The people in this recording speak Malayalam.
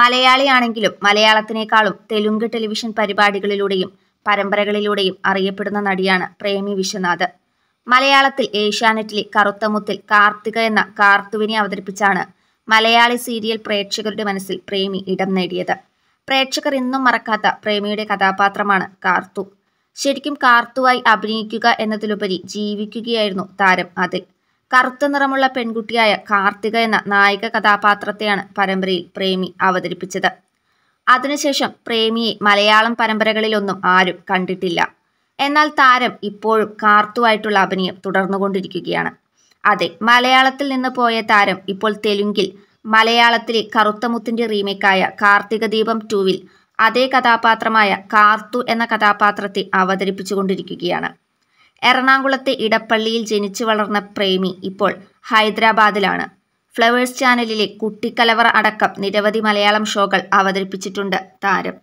മലയാളിയാണെങ്കിലും മലയാളത്തിനേക്കാളും തെലുങ്ക് ടെലിവിഷൻ പരിപാടികളിലൂടെയും പരമ്പരകളിലൂടെയും അറിയപ്പെടുന്ന നടിയാണ് പ്രേമി വിശ്വനാഥ് മലയാളത്തിൽ ഏഷ്യാനെറ്റിലെ കറുത്തമുത്തിൽ കാർത്തിക എന്ന കാർത്തുവിനെ അവതരിപ്പിച്ചാണ് മലയാളി സീരിയൽ പ്രേക്ഷകരുടെ മനസ്സിൽ പ്രേമി ഇടം നേടിയത് പ്രേക്ഷകർ ഇന്നും മറക്കാത്ത പ്രേമിയുടെ കഥാപാത്രമാണ് കാർത്തു ശരിക്കും കാർത്തുവായി അഭിനയിക്കുക എന്നതിലുപരി ജീവിക്കുകയായിരുന്നു താരം അതിൽ കറുത്ത നിറമുള്ള പെൺകുട്ടിയായ കാർത്തിക എന്ന നായിക കഥാപാത്രത്തെയാണ് പരമ്പരയിൽ പ്രേമി അവതരിപ്പിച്ചത് അതിനുശേഷം പ്രേമിയെ മലയാളം പരമ്പരകളിലൊന്നും ആരും കണ്ടിട്ടില്ല എന്നാൽ താരം ഇപ്പോഴും കാർത്തുവായിട്ടുള്ള അഭിനയം തുടർന്നുകൊണ്ടിരിക്കുകയാണ് അതെ മലയാളത്തിൽ നിന്ന് പോയ താരം ഇപ്പോൾ തെലുങ്കിൽ മലയാളത്തിലെ മുത്തിന്റെ റീമേക്കായ കാർത്തിക ദീപം ടൂവിൽ അതേ കഥാപാത്രമായ കാർത്തു എന്ന കഥാപാത്രത്തെ അവതരിപ്പിച്ചുകൊണ്ടിരിക്കുകയാണ് എറണാകുളത്തെ ഇടപ്പള്ളിയിൽ ജനിച്ചു വളർന്ന പ്രേമി ഇപ്പോൾ ഹൈദരാബാദിലാണ് ഫ്ലവേഴ്സ് ചാനലിലെ കുട്ടിക്കലവറ അടക്കം നിരവധി മലയാളം ഷോകൾ അവതരിപ്പിച്ചിട്ടുണ്ട് താരം